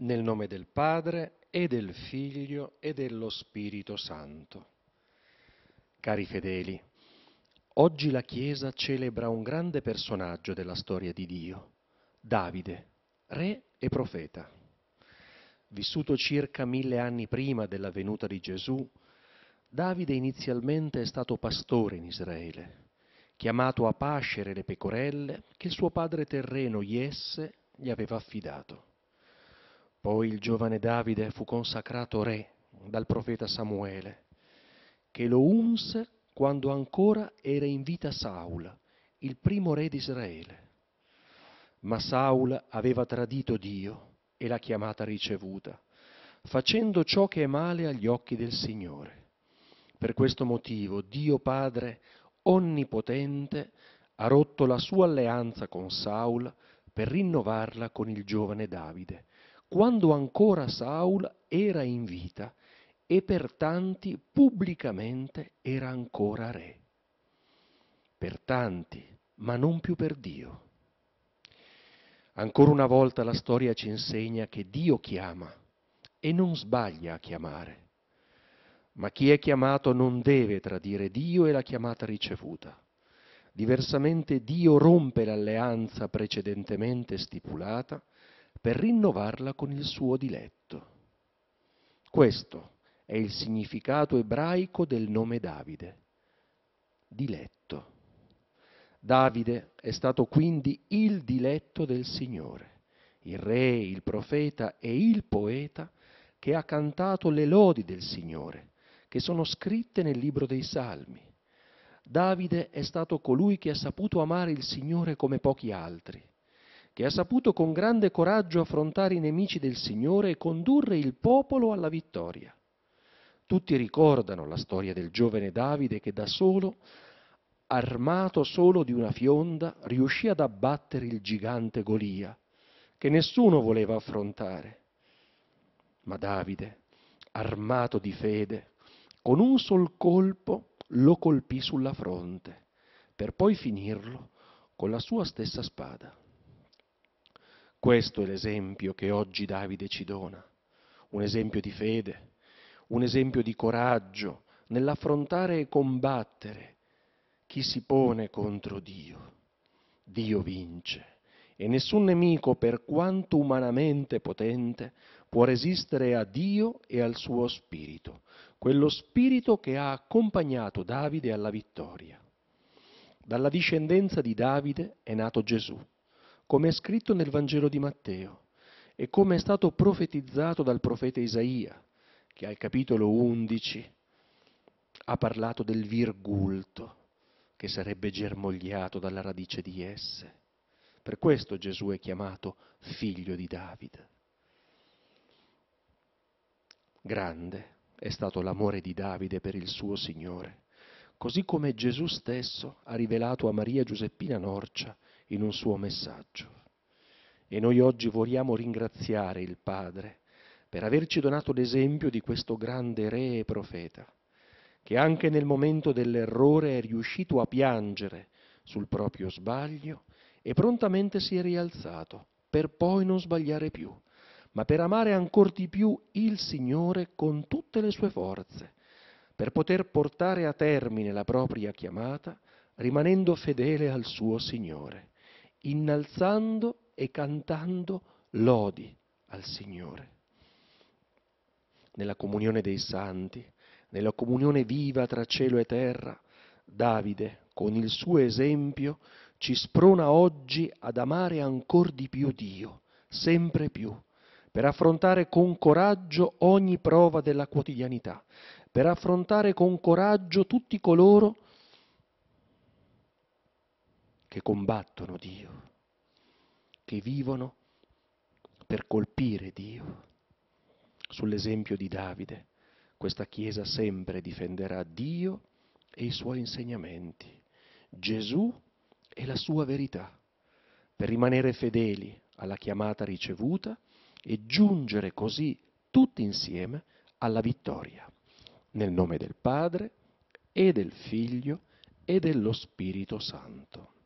Nel nome del Padre e del Figlio e dello Spirito Santo. Cari fedeli, oggi la Chiesa celebra un grande personaggio della storia di Dio, Davide, re e profeta. Vissuto circa mille anni prima della venuta di Gesù, Davide inizialmente è stato pastore in Israele, chiamato a pascere le pecorelle che suo padre terreno Iesse gli aveva affidato. Poi il giovane Davide fu consacrato re dal profeta Samuele, che lo unse quando ancora era in vita Saul, il primo re di Israele. Ma Saul aveva tradito Dio e la chiamata ricevuta, facendo ciò che è male agli occhi del Signore. Per questo motivo Dio Padre Onnipotente ha rotto la sua alleanza con Saul per rinnovarla con il giovane Davide, quando ancora Saul era in vita e per tanti pubblicamente era ancora re. Per tanti, ma non più per Dio. Ancora una volta la storia ci insegna che Dio chiama e non sbaglia a chiamare, ma chi è chiamato non deve tradire Dio e la chiamata ricevuta. Diversamente Dio rompe l'alleanza precedentemente stipulata per rinnovarla con il suo diletto. Questo è il significato ebraico del nome Davide, diletto. Davide è stato quindi il diletto del Signore, il re, il profeta e il poeta che ha cantato le lodi del Signore, che sono scritte nel libro dei Salmi. Davide è stato colui che ha saputo amare il Signore come pochi altri che ha saputo con grande coraggio affrontare i nemici del Signore e condurre il popolo alla vittoria. Tutti ricordano la storia del giovane Davide che da solo, armato solo di una fionda, riuscì ad abbattere il gigante Golia, che nessuno voleva affrontare. Ma Davide, armato di fede, con un sol colpo lo colpì sulla fronte, per poi finirlo con la sua stessa spada. Questo è l'esempio che oggi Davide ci dona, un esempio di fede, un esempio di coraggio nell'affrontare e combattere chi si pone contro Dio. Dio vince e nessun nemico, per quanto umanamente potente, può resistere a Dio e al suo spirito, quello spirito che ha accompagnato Davide alla vittoria. Dalla discendenza di Davide è nato Gesù, come è scritto nel Vangelo di Matteo e come è stato profetizzato dal profeta Isaia, che al capitolo 11 ha parlato del virgulto che sarebbe germogliato dalla radice di esse. Per questo Gesù è chiamato figlio di Davide. Grande è stato l'amore di Davide per il suo Signore, così come Gesù stesso ha rivelato a Maria Giuseppina Norcia in un suo messaggio. E noi oggi vogliamo ringraziare il Padre per averci donato l'esempio di questo grande re e profeta, che anche nel momento dell'errore è riuscito a piangere sul proprio sbaglio e prontamente si è rialzato per poi non sbagliare più, ma per amare ancor di più il Signore con tutte le sue forze, per poter portare a termine la propria chiamata rimanendo fedele al suo Signore innalzando e cantando lodi al Signore. Nella comunione dei santi, nella comunione viva tra cielo e terra, Davide, con il suo esempio, ci sprona oggi ad amare ancor di più Dio, sempre più, per affrontare con coraggio ogni prova della quotidianità, per affrontare con coraggio tutti coloro che, che combattono Dio, che vivono per colpire Dio. Sull'esempio di Davide, questa Chiesa sempre difenderà Dio e i suoi insegnamenti, Gesù e la sua verità, per rimanere fedeli alla chiamata ricevuta e giungere così tutti insieme alla vittoria. Nel nome del Padre e del Figlio e dello Spirito Santo.